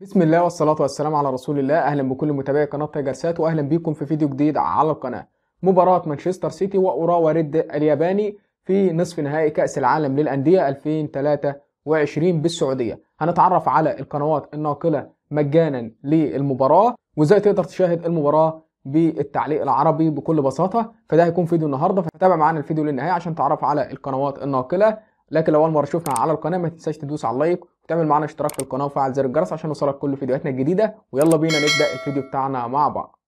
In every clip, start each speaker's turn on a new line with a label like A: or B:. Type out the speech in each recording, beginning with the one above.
A: بسم الله والصلاة والسلام على رسول الله أهلا بكل متابعي قناة جلسات وأهلا بكم في فيديو جديد على القناة مباراة مانشستر سيتي وأوراوا ريد الياباني في نصف نهائي كأس العالم للأندية 2023 بالسعودية هنتعرف على القنوات الناقلة مجانا للمباراة وإزاي تقدر تشاهد المباراة بالتعليق العربي بكل بساطة فده هيكون فيديو النهاردة فتابع معانا الفيديو للنهاية عشان تعرف على القنوات الناقلة لكن لو اول مره تشوفنا على القناه ما تنساش تدوس على اللايك وتعمل معانا اشتراك في القناه وفعل زر الجرس عشان يوصلك كل فيديوهاتنا الجديده ويلا بينا نبدا الفيديو بتاعنا مع بعض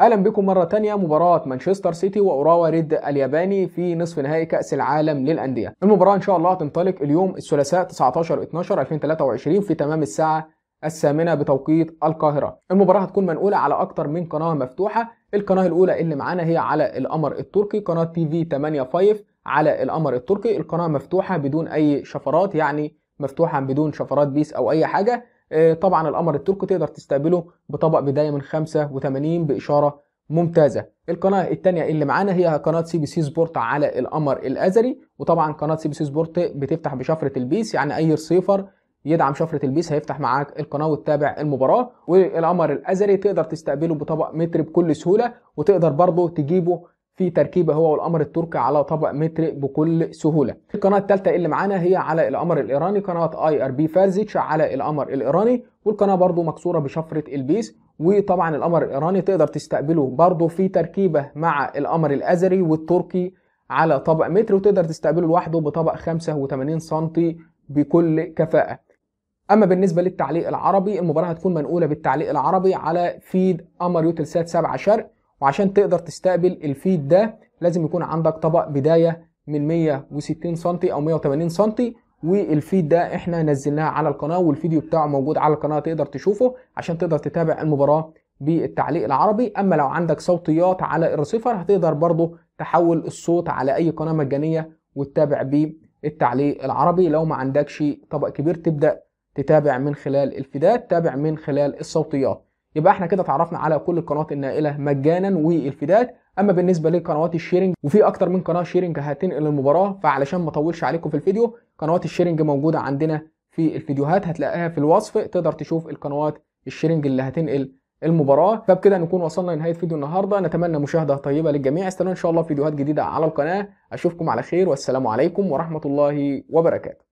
A: اهلا بكم مره تانية مباراه مانشستر سيتي واوراوا ريد الياباني في نصف نهائي كاس العالم للانديه المباراه ان شاء الله هتنطلق اليوم الثلاثاء 19 12 2023 في تمام الساعه الثامنة بتوقيت القاهرة المباراة هتكون منقولة على أكتر من قناة مفتوحة القناة الأولى اللي معانا هي على القمر التركي قناة تي في 8 فايف على القمر التركي القناة مفتوحة بدون أي شفرات يعني مفتوحة بدون شفرات بيس أو أي حاجة آه، طبعا القمر التركي تقدر تستقبله بطبق بداية من 85 بإشارة ممتازة القناة الثانية اللي معانا هي قناة سي بي سي سبورت على القمر الأزري وطبعا قناة سي بي سي سبورت بتفتح بشفرة البيس يعني أي رسيفر يدعم شفره البيس هيفتح معاك القناه وتتابع المباراه والقمر الازري تقدر تستقبله بطبق متر بكل سهوله وتقدر برضه تجيبه في تركيبه هو والقمر التركي على طبق متر بكل سهوله. القناه الثالثه اللي معانا هي على القمر الايراني قناه اي ار بي فارزيتش على القمر الايراني والقناه برضه مكسوره بشفره البيس وطبعا القمر الايراني تقدر تستقبله برضه في تركيبه مع القمر الازري والتركي على طبق متر وتقدر تستقبله لوحده بطبق 85 سم بكل كفاءه. اما بالنسبه للتعليق العربي المباراه هتكون منقوله بالتعليق العربي على فيد قمر يوتلسات 7 شرق وعشان تقدر تستقبل الفيد ده لازم يكون عندك طبق بدايه من 160 سم او 180 سم والفيد ده احنا نزلناه على القناه والفيديو بتاعه موجود على القناه تقدر تشوفه عشان تقدر تتابع المباراه بالتعليق العربي اما لو عندك صوتيات على الرسيفر هتقدر برضه تحول الصوت على اي قناه مجانيه وتتابع بيه التعليق العربي لو ما عندكش طبق كبير تبدا تتابع من خلال الفيدات تابع من خلال الصوتيات يبقى احنا كده اتعرفنا على كل القنوات النائله مجانا والفيدات اما بالنسبه لقنوات الشيرنج وفي اكتر من قناه شيرنج هتنقل المباراه فعلشان ما اطولش عليكم في الفيديو قنوات الشيرنج موجوده عندنا في الفيديوهات هتلاقيها في الوصف تقدر تشوف القنوات الشيرنج اللي هتنقل المباراة فبكده نكون وصلنا لنهاية فيديو النهاردة نتمنى مشاهدة طيبة للجميع استنوا ان شاء الله فيديوهات جديدة على القناة اشوفكم على خير والسلام عليكم ورحمة الله وبركاته